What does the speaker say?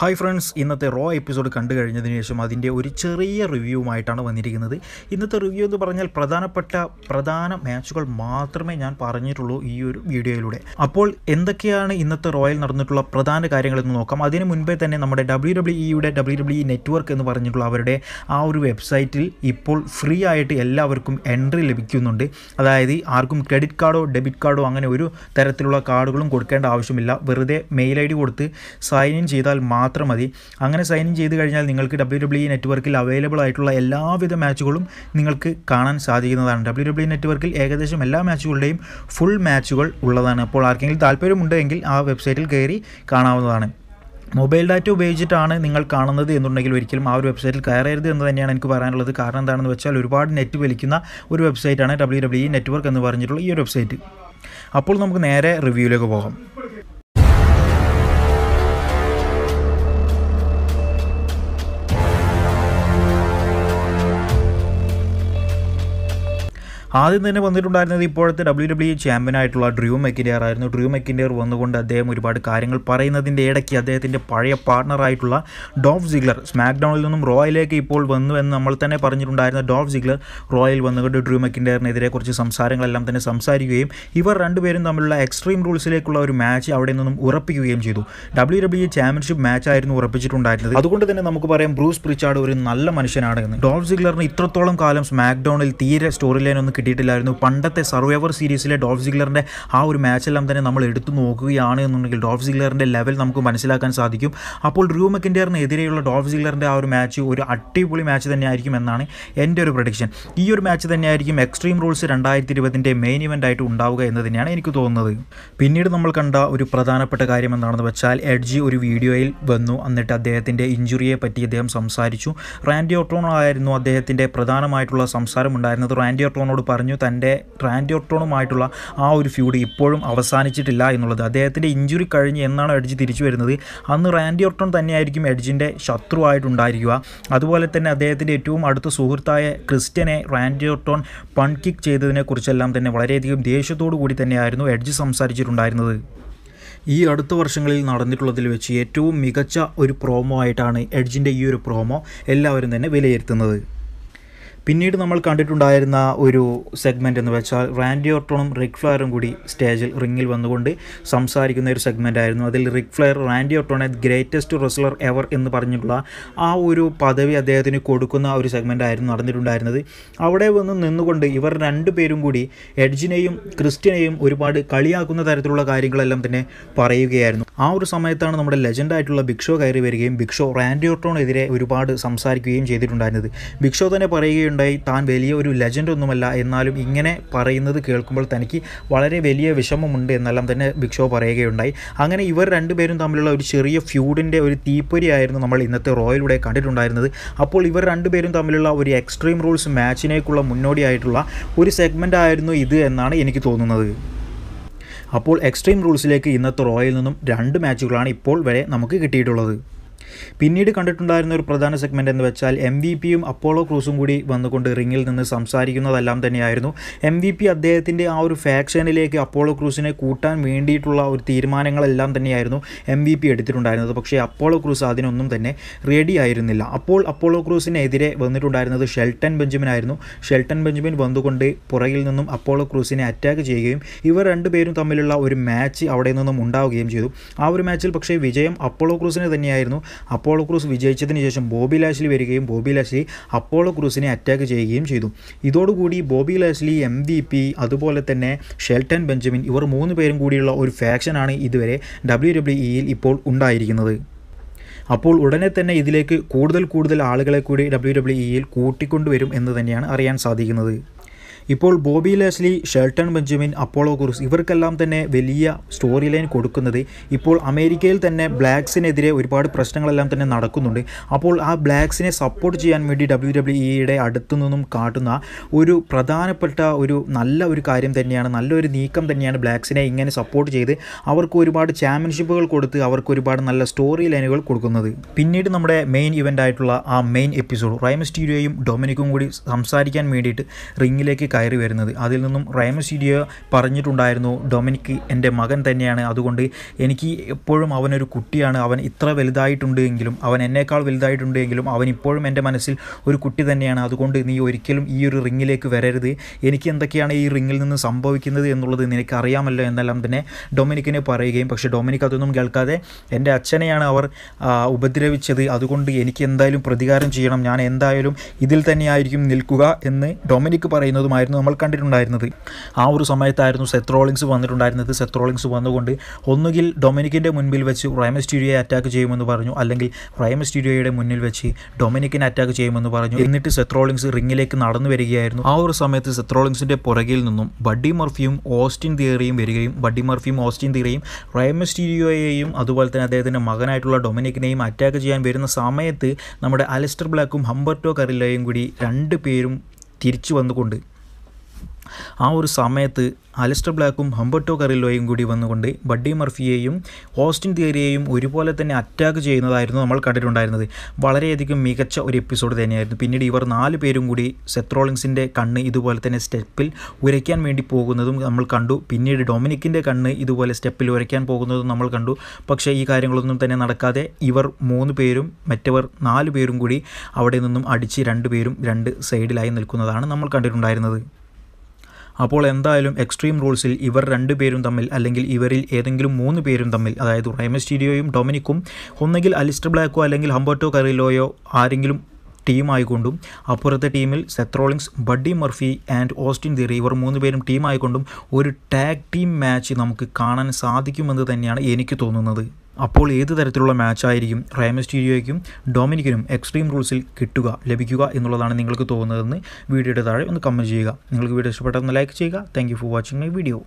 hi friends ഇന്നത്തെ Raw episode കണ്ടു കഴിഞ്ഞതിന് ശേഷം അതിൻ്റെ ഒരു ചെറിയ റിവ്യൂവുമായിട്ടാണ് വന്നിരിക്കുന്നത് ഇന്നത്തെ റിവ്യൂ എന്ന് പറഞ്ഞാൽ പ്രധാനപ്പെട്ട പ്രധാന മാച്ചുകൾ മാത്രമേ ഞാൻ പറഞ്ഞിട്ടുള്ളൂ ഈ ഒരു വീഡിയോയിലൂടെ അപ്പോൾ എന്തൊക്കെയാണ് ഇന്നത്തെ റോയിൽ നടന്നിട്ടുള്ള പ്രധാന കാര്യങ്ങളെന്ന് നോക്കാം അതിന് മുൻപേ തന്നെ നമ്മുടെ ഡബ്ല്യു ഡബ്ല്യു ഇയുടെ ഡബ്ല്യു ഡബ്ല്യു നെറ്റ്വർക്ക് എന്ന് പറഞ്ഞിട്ടുള്ള അവരുടെ ആ ഒരു വെബ്സൈറ്റിൽ ഇപ്പോൾ ഫ്രീ ആയിട്ട് എല്ലാവർക്കും എൻട്രി ലഭിക്കുന്നുണ്ട് അതായത് ആർക്കും ക്രെഡിറ്റ് കാർഡോ ഡെബിറ്റ് കാർഡോ അങ്ങനെ ഒരു തരത്തിലുള്ള കാർഡുകളും കൊടുക്കേണ്ട ആവശ്യമില്ല വെറുതെ മെയിൽ ഐ ഡി കൊടുത്ത് സൈൻ ഇൻ ചെയ്താൽ മാത്രം മാത്രം മതി അങ്ങനെ സൈൻ ഇൻ ചെയ്ത് കഴിഞ്ഞാൽ നിങ്ങൾക്ക് ഡബ്ല്യു ഡബ്ല്യു നെറ്റ്വർക്കിൽ അവൈലബിൾ ആയിട്ടുള്ള എല്ലാവിധ മാച്ചുകളും നിങ്ങൾക്ക് കാണാൻ സാധിക്കുന്നതാണ് ഡബ്ല്യു ഡബ്ല്യു നെറ്റ്വർക്കിൽ ഏകദേശം എല്ലാ മാച്ചുകളുടെയും ഫുൾ മാച്ചുകൾ ഉള്ളതാണ് അപ്പോൾ ആർക്കെങ്കിലും താല്പര്യമുണ്ടെങ്കിൽ ആ വെബ്സൈറ്റിൽ കയറി കാണാവുന്നതാണ് മൊബൈൽ ഡാറ്റ ഉപയോഗിച്ചിട്ടാണ് നിങ്ങൾ കാണുന്നത് എന്നുണ്ടെങ്കിൽ ഒരിക്കലും ആ ഒരു വെബ്സൈറ്റിൽ കയറരുത് എന്ന് തന്നെയാണ് എനിക്ക് പറയാനുള്ളത് കാരണം എന്താണെന്ന് വെച്ചാൽ ഒരുപാട് നെറ്റ് വലിക്കുന്ന ഒരു വെബ്സൈറ്റാണ് ഡബ്ല്യു ഡബ്ല്യു നെറ്റ്വർക്ക് എന്ന് പറഞ്ഞിട്ടുള്ള ഈ ഒരു വെബ്സൈറ്റ് അപ്പോൾ നമുക്ക് നേരെ റിവ്യൂവിലേക്ക് പോകാം ആദ്യം തന്നെ വന്നിട്ടുണ്ടായിരുന്നത് ഇപ്പോഴത്തെ ഡബ്ല്യു ഡബ്ല്യു e ആയിട്ടുള്ള ഡ്രൂ മെക്കിൻ്റെയർ ആയിരുന്നു ഡ്രൂ മെക്കിൻ്റെയർ വന്നുകൊണ്ട് അദ്ദേഹം ഒരുപാട് കാര്യങ്ങൾ പറയുന്നതിൻ്റെ ഇടയ്ക്ക് അദ്ദേഹത്തിൻ്റെ പഴയ ആയിട്ടുള്ള ഡോഫ് സിഗ്ലർ സ്മാക്ഡൗണിൽ നിന്നും റോയലിലേക്ക് ഇപ്പോൾ വന്നു എന്ന് നമ്മൾ തന്നെ പറഞ്ഞിട്ടുണ്ടായിരുന്ന ഡോഫ് സിഗ്ലർ റോയൽ വന്നുകൊണ്ട് ഡ്രൂ മെക്കിൻ്റെയറിനെതിരെ കുറച്ച് സംസാരങ്ങളെല്ലാം തന്നെ സംസാരിക്കുകയും ഇവർ രണ്ടുപേരും തമ്മിലുള്ള എക്സ്ട്രീം റൂൾസിലേക്കുള്ള ഒരു മാച്ച് അവിടെ നിന്നും ഉറപ്പിക്കുകയും ചെയ്തു ഡബ്ല്യു ഡബ്ല്യു ചാമ്പ്യൻഷിപ്പ് മാച്ചായിരുന്നു ഉറപ്പിച്ചിട്ടുണ്ടായിരുന്നത് അതുകൊണ്ട് തന്നെ നമുക്ക് പറയാം ബ്രൂസ് പ്രിച്ചാർഡ് ഒരു നല്ല മനുഷ്യനാണ് എന്ന് ഡോൾഫ് സിഗ്ലറിന് ഇത്രത്തോളം കാലം സ്മാക്ഡൗണിൽ തീരെ സ്റ്റോറി ലൈൻ കിട്ടിയിട്ടില്ലായിരുന്നു പണ്ടത്തെ സർവൈവർ സീരീസിലെ ഡോൾഫ് സിഗ്ലറിൻ്റെ ആ ഒരു മാച്ചെല്ലാം തന്നെ നമ്മൾ എടുത്തു നോക്കുകയാണ് എന്നുണ്ടെങ്കിൽ ഡോൾഫ് സിഗ്ലറിൻ്റെ ലെവൽ നമുക്ക് മനസ്സിലാക്കാൻ സാധിക്കും അപ്പോൾ ഡ്രൂ മെക്കിൻ്റെറിനെതിരെയുള്ള ഡോൾഫ് സിഗ്ലറിൻ്റെ ആ ഒരു മാച്ച് ഒരു അടിപൊളി മാച്ച് തന്നെയായിരിക്കും എന്നാണ് എൻ്റെ ഒരു പ്രഡിക്ഷൻ ഈ ഒരു മാച്ച് തന്നെയായിരിക്കും എക്സ്ട്രീം റൂൾസ് രണ്ടായിരത്തി ഇരുപതിൻ്റെ മെയിൻ ഇവൻ്റ് ആയിട്ട് ഉണ്ടാവുക എന്ന് തന്നെയാണ് എനിക്ക് തോന്നുന്നത് പിന്നീട് നമ്മൾ കണ്ട ഒരു പ്രധാനപ്പെട്ട കാര്യം എന്താണെന്ന് വെച്ചാൽ എഡ്ജി ഒരു വീഡിയോയിൽ വന്നു എന്നിട്ട് അദ്ദേഹത്തിൻ്റെ ഇഞ്ചുറിയെ പറ്റി അദ്ദേഹം സംസാരിച്ചു റാൻഡി ഓട്ടോണോ ആയിരുന്നു അദ്ദേഹത്തിൻ്റെ പ്രധാനമായിട്ടുള്ള സംസാരം ഉണ്ടായിരുന്നത് റാൻഡി ഓട്ടോണോട് പറഞ്ഞു തൻ്റെ ട്രാൻഡിയോട്ടോണുമായിട്ടുള്ള ആ ഒരു ഫ്യൂഡ് ഇപ്പോഴും അവസാനിച്ചിട്ടില്ല എന്നുള്ളത് അദ്ദേഹത്തിൻ്റെ ഇഞ്ചുറി കഴിഞ്ഞ് എന്നാണ് എഡ്ജ് തിരിച്ചു വരുന്നത് അന്ന് റാൻഡിയോട്ടോൺ തന്നെയായിരിക്കും എഡ്ജിൻ്റെ ശത്രുവായിട്ടുണ്ടായിരിക്കുക അതുപോലെ തന്നെ അദ്ദേഹത്തിൻ്റെ ഏറ്റവും അടുത്ത സുഹൃത്തായ ക്രിസ്റ്റ്യനെ റാൻഡിയോട്ടോൺ ഓർട്ടോൺ പൺകിക്ക് ചെയ്തതിനെക്കുറിച്ചെല്ലാം തന്നെ വളരെയധികം ദേഷ്യത്തോടു കൂടി തന്നെയായിരുന്നു എഡ്ജ് സംസാരിച്ചിട്ടുണ്ടായിരുന്നത് ഈ അടുത്ത വർഷങ്ങളിൽ നടന്നിട്ടുള്ളതിൽ വെച്ച് ഏറ്റവും മികച്ച ഒരു പ്രോമോ ആയിട്ടാണ് എഡ്ജിൻ്റെ ഈ ഒരു പ്രോമോ എല്ലാവരും തന്നെ വിലയിരുത്തുന്നത് പിന്നീട് നമ്മൾ കണ്ടിട്ടുണ്ടായിരുന്ന ഒരു സെഗ്മെൻ്റ് എന്ന് വെച്ചാൽ റാൻഡി ഓർട്ടോണും റിക് ഫ്ലയറും കൂടി സ്റ്റേജിൽ റിങ്ങിൽ വന്നുകൊണ്ട് സംസാരിക്കുന്ന ഒരു സെഗ്മെൻ്റ് ആയിരുന്നു അതിൽ റിക് ഫ്ലയർ റാൻഡി ഓർട്ടോണെ ഗ്രേറ്റസ്റ്റ് റെസ്ലർ എവർ എന്ന് പറഞ്ഞിട്ടുള്ള ആ ഒരു പദവി അദ്ദേഹത്തിന് കൊടുക്കുന്ന ഒരു സെഗ്മെൻ്റ് ആയിരുന്നു നടന്നിട്ടുണ്ടായിരുന്നത് അവിടെ വന്ന് നിന്നുകൊണ്ട് ഇവർ രണ്ടു പേരും കൂടി എഡ്ജിനെയും ക്രിസ്റ്റിനെയും ഒരുപാട് കളിയാക്കുന്ന തരത്തിലുള്ള കാര്യങ്ങളെല്ലാം തന്നെ പറയുകയായിരുന്നു ആ ഒരു സമയത്താണ് നമ്മുടെ ലെജൻഡായിട്ടുള്ള ബിക്ഷോ കയറി വരികയും ബിക്ഷോ റാൻഡി ഓർട്ടോണെതിരെ ഒരുപാട് സംസാരിക്കുകയും ചെയ്തിട്ടുണ്ടായിരുന്നത് ബിക്ഷോ തന്നെ പറയുകയുണ്ട് പറയുകയുണ്ടായി താൻ വലിയ ഒരു ലെജൻഡ് ഒന്നുമല്ല എന്നാലും ഇങ്ങനെ പറയുന്നത് കേൾക്കുമ്പോൾ തനിക്ക് വളരെ വലിയ വിഷമമുണ്ട് എന്നെല്ലാം തന്നെ ഭിക്ഷോ പറയുകയുണ്ടായി അങ്ങനെ ഇവർ രണ്ടുപേരും തമ്മിലുള്ള ഒരു ചെറിയ ഫ്യൂഡിൻ്റെ ഒരു തീപ്പൊരിയായിരുന്നു നമ്മൾ ഇന്നത്തെ റോയലൂടെ കണ്ടിട്ടുണ്ടായിരുന്നത് അപ്പോൾ ഇവർ രണ്ടുപേരും തമ്മിലുള്ള ഒരു എക്സ്ട്രീം റൂൾസ് മാച്ചിനേക്കുള്ള മുന്നോടിയായിട്ടുള്ള ഒരു സെഗ്മെൻ്റ് ആയിരുന്നു ഇത് എന്നാണ് എനിക്ക് തോന്നുന്നത് അപ്പോൾ എക്സ്ട്രീം റൂൾസിലേക്ക് ഇന്നത്തെ റോയിൽ നിന്നും രണ്ട് മാച്ചുകളാണ് ഇപ്പോൾ വരെ നമുക്ക് കിട്ടിയിട്ടുള്ളത് പിന്നീട് കണ്ടിട്ടുണ്ടായിരുന്ന ഒരു പ്രധാന സെഗ്മെൻ്റ് എന്ന് വെച്ചാൽ എം വി പിയും അപ്പോളോ ക്രൂസും കൂടി വന്നുകൊണ്ട് റിങ്ങിൽ നിന്ന് സംസാരിക്കുന്നതെല്ലാം തന്നെയായിരുന്നു എം വി പി അദ്ദേഹത്തിൻ്റെ ആ ഒരു ഫാക്ഷനിലേക്ക് അപ്പോളോ ക്രൂസിനെ കൂട്ടാൻ വേണ്ടിയിട്ടുള്ള ഒരു തീരുമാനങ്ങളെല്ലാം തന്നെയായിരുന്നു എം വി പി എടുത്തിട്ടുണ്ടായിരുന്നത് പക്ഷേ അപ്പോളോ ക്രൂസ് അതിനൊന്നും തന്നെ റെഡി ആയിരുന്നില്ല അപ്പോൾ അപ്പോളോ ക്രൂസിനെതിരെ വന്നിട്ടുണ്ടായിരുന്നത് ഷെൽട്ടൺ ബെഞ്ചമിൻ ആയിരുന്നു ഷെൽട്ടൺ ബെഞ്ചമിൻ വന്നുകൊണ്ട് പുറകിൽ നിന്നും അപ്പോളോ ക്രൂസിനെ അറ്റാക്ക് ചെയ്യുകയും ഇവർ രണ്ടുപേരും തമ്മിലുള്ള ഒരു മാച്ച് അവിടെ നിന്നും ഉണ്ടാവുകയും ചെയ്തു ആ ഒരു മാച്ചിൽ പക്ഷേ വിജയം അപ്പോളോ ക്രൂസിനെ തന്നെയായിരുന്നു അപ്പോളോ ക്രൂസ് വിജയിച്ചതിന് ശേഷം ബോബി ലാഷ്ലി വരികയും ബോബി ലാഷ്ലി അപ്പോളോ ക്രൂസിനെ അറ്റാക്ക് ചെയ്യുകയും ചെയ്തു ഇതോടുകൂടി Bobby Lashley M V P അതുപോലെ തന്നെ ഷെൽട്ടൺ ബെഞ്ചമിൻ ഇവർ മൂന്ന് പേരും കൂടിയുള്ള ഒരു ഫാക്ഷനാണ് ഇതുവരെ ഡബ്ല്യു ഡബ്ല്യു ഇയിൽ ഇപ്പോൾ ഉണ്ടായിരിക്കുന്നത് അപ്പോൾ ഉടനെ തന്നെ ഇതിലേക്ക് കൂടുതൽ കൂടുതൽ ആളുകളെ കൂടി ഡബ്ല്യു ഡബ്ല്യു ഇയിൽ കൂട്ടിക്കൊണ്ടുവരും എന്ന് തന്നെയാണ് അറിയാൻ സാധിക്കുന്നത് ഇപ്പോൾ Bobby Lashley Shelton Benjamin Apollo Crews ഇവർക്കെല്ലാം തന്നെ വലിയ സ്റ്റോറി ലൈൻ കൊടുക്കുന്നത് ഇപ്പോൾ അമേരിക്കയിൽ തന്നെ ബ്ലാക്സിനെതിരെ ഒരുപാട് പ്രശ്നങ്ങളെല്ലാം തന്നെ നടക്കുന്നുണ്ട് അപ്പോൾ ആ ബ്ലാക്സിനെ സപ്പോർട്ട് ചെയ്യാൻ വേണ്ടി ഡബ്ല്യു ഡബ്ല്യു ഇയുടെ e അടുത്തു നിന്നും കാട്ടുന്ന ഒരു പ്രധാനപ്പെട്ട ഒരു നല്ല ഒരു കാര്യം തന്നെയാണ് നല്ലൊരു നീക്കം തന്നെയാണ് ബ്ലാക്സിനെ ഇങ്ങനെ സപ്പോർട്ട് ചെയ്ത് അവർക്ക് ഒരുപാട് ചാമ്പ്യൻഷിപ്പുകൾ കൊടുത്ത് അവർക്ക് ഒരുപാട് നല്ല സ്റ്റോറി ലൈനുകൾ കൊടുക്കുന്നത് പിന്നീട് നമ്മുടെ മെയിൻ ഇവൻ്റ് ആയിട്ടുള്ള ആ മെയിൻ എപ്പിസോഡ് റൈമിസ്റ്റീരിയോയും ഡൊമിനിക്കും കൂടി സംസാരിക്കാൻ വേണ്ടിയിട്ട് റിങ്ങിലേക്ക് കയറി വരുന്നത് അതിൽ നിന്നും റൈമസിഡിയോ പറഞ്ഞിട്ടുണ്ടായിരുന്നു ഡൊമിനിക്ക് എൻ്റെ മകൻ തന്നെയാണ് അതുകൊണ്ട് എനിക്ക് എപ്പോഴും അവനൊരു കുട്ടിയാണ് അവൻ ഇത്ര വലുതായിട്ടുണ്ട് എങ്കിലും അവൻ എന്നേക്കാൾ വലുതായിട്ടുണ്ട് എങ്കിലും അവൻ ഇപ്പോഴും എൻ്റെ മനസ്സിൽ ഒരു കുട്ടി തന്നെയാണ് അതുകൊണ്ട് നീ ഒരിക്കലും ഈ ഒരു റിങ്ങിലേക്ക് വരരുത് എനിക്ക് എന്തൊക്കെയാണ് ഈ റിങ്ങിൽ നിന്ന് സംഭവിക്കുന്നത് എന്നുള്ളത് നിനക്ക് അറിയാമല്ലോ എന്നെല്ലാം തന്നെ ഡൊമിനിക്കിനെ പറയുകയും പക്ഷേ ഡൊമിനിക് അതൊന്നും കേൾക്കാതെ എൻ്റെ അച്ഛനെയാണ് അവർ ഉപദ്രവിച്ചത് അതുകൊണ്ട് എനിക്ക് എന്തായാലും പ്രതികാരം ചെയ്യണം ഞാൻ എന്തായാലും ഇതിൽ തന്നെയായിരിക്കും നിൽക്കുക എന്ന് ഡൊമിനിക്ക് പറയുന്നതുമായിരുന്നു ആയിരുന്നു നമ്മൾ കണ്ടിട്ടുണ്ടായിരുന്നത് ആ ഒരു സമയത്തായിരുന്നു സെത്രോളിങ്സ് വന്നിട്ടുണ്ടായിരുന്നത് സെത്രോളിങ്സ് വന്നുകൊണ്ട് ഒന്നുകിൽ ഡൊമിനിക്കിൻ്റെ മുൻപിൽ വെച്ച് സ്റ്റുഡിയോയെ അറ്റാക്ക് ചെയ്യുമെന്ന് പറഞ്ഞു അല്ലെങ്കിൽ സ്റ്റുഡിയോയുടെ മുന്നിൽ വെച്ച് ഡൊമിനിക്കിനെ അറ്റാക്ക് ചെയ്യുമെന്ന് പറഞ്ഞു എന്നിട്ട് സെത്രോളിങ്സ് റിങ്ങിലേക്ക് നടന്നു വരികയായിരുന്നു ആ ഒരു സമയത്ത് സെത്രോളിങ്സിൻ്റെ പുറകിൽ നിന്നും ബഡി മർഫിയും ഓസ്റ്റിൻ തിയറിയും വരികയും ബഡി മർഫിയും ഓസ്റ്റിൻ തിയറിയും റൈമസ്റ്റീരിയോയെയും അതുപോലെ തന്നെ അദ്ദേഹത്തിൻ്റെ മകനായിട്ടുള്ള ഡൊമിനിക്കിനെയും അറ്റാക്ക് ചെയ്യാൻ വരുന്ന സമയത്ത് നമ്മുടെ അലിസ്റ്റർ ബ്ലാക്കും ഹംബർട്ടോ കറില്ലയും കൂടി രണ്ട് പേരും തിരിച്ചു വന്നുകൊണ്ട് ആ ഒരു സമയത്ത് അലിസ്റ്റർ ബ്ലാക്കും ഹംബർട്ടോ കറിലോയും കൂടി വന്നുകൊണ്ട് ബഡ്ഡി മർഫിയെയും ഹോസ്റ്റിൻ തിയറിയെയും ഒരുപോലെ തന്നെ അറ്റാക്ക് ചെയ്യുന്നതായിരുന്നു നമ്മൾ കണ്ടിട്ടുണ്ടായിരുന്നത് വളരെയധികം മികച്ച ഒരു എപ്പിസോഡ് തന്നെയായിരുന്നു പിന്നീട് ഇവർ നാല് പേരും കൂടി സെത്രോളിങ്സിൻ്റെ കണ്ണ് ഇതുപോലെ തന്നെ സ്റ്റെപ്പിൽ ഉരയ്ക്കാൻ വേണ്ടി പോകുന്നതും നമ്മൾ കണ്ടു പിന്നീട് ഡൊമിനിക്കിൻ്റെ കണ്ണ് ഇതുപോലെ സ്റ്റെപ്പിൽ ഉരയ്ക്കാൻ പോകുന്നതും നമ്മൾ കണ്ടു പക്ഷേ ഈ കാര്യങ്ങളൊന്നും തന്നെ നടക്കാതെ ഇവർ മൂന്ന് പേരും മറ്റവർ നാല് പേരും കൂടി അവിടെ നിന്നും അടിച്ച് രണ്ടുപേരും രണ്ട് സൈഡിലായി നിൽക്കുന്നതാണ് നമ്മൾ കണ്ടിട്ടുണ്ടായിരുന്നത് അപ്പോൾ എന്തായാലും എക്സ്ട്രീം റൂൾസിൽ ഇവർ രണ്ടുപേരും തമ്മിൽ അല്ലെങ്കിൽ ഇവരിൽ ഏതെങ്കിലും മൂന്ന് പേരും തമ്മിൽ അതായത് റൈമസ്റ്റീരിയോയും ഡൊമിനിക്കും ഒന്നെങ്കിൽ അലിസ്റ്റർ ബ്ലാക്കോ അല്ലെങ്കിൽ ഹംബർട്ടോ കറിലോയോ ആരെങ്കിലും ടീമായിക്കൊണ്ടും അപ്പുറത്തെ ടീമിൽ Seth Rollins Buddy Murphy and Austin Theory ഇവർ മൂന്ന് പേരും ടീമായിക്കൊണ്ടും ഒരു ടാഗ് ടീം മാച്ച് നമുക്ക് കാണാൻ സാധിക്കുമെന്ന് തന്നെയാണ് എനിക്ക് തോന്നുന്നത് അപ്പോൾ ഏത് തരത്തിലുള്ള മാച്ചായിരിക്കും റയമസ്റ്റീരിയോയ്ക്കും ഡൊമിനിക്കിനും എക്സ്ട്രീം റൂൾസിൽ കിട്ടുക ലഭിക്കുക എന്നുള്ളതാണ് നിങ്ങൾക്ക് തോന്നുന്നതെന്ന് വീഡിയോയുടെ താഴെ ഒന്ന് കമൻറ്റ് ചെയ്യുക നിങ്ങൾക്ക് വീഡിയോ ഇഷ്ടപ്പെട്ടതെന്ന് ലൈക്ക് ചെയ്യുക thank for watching my video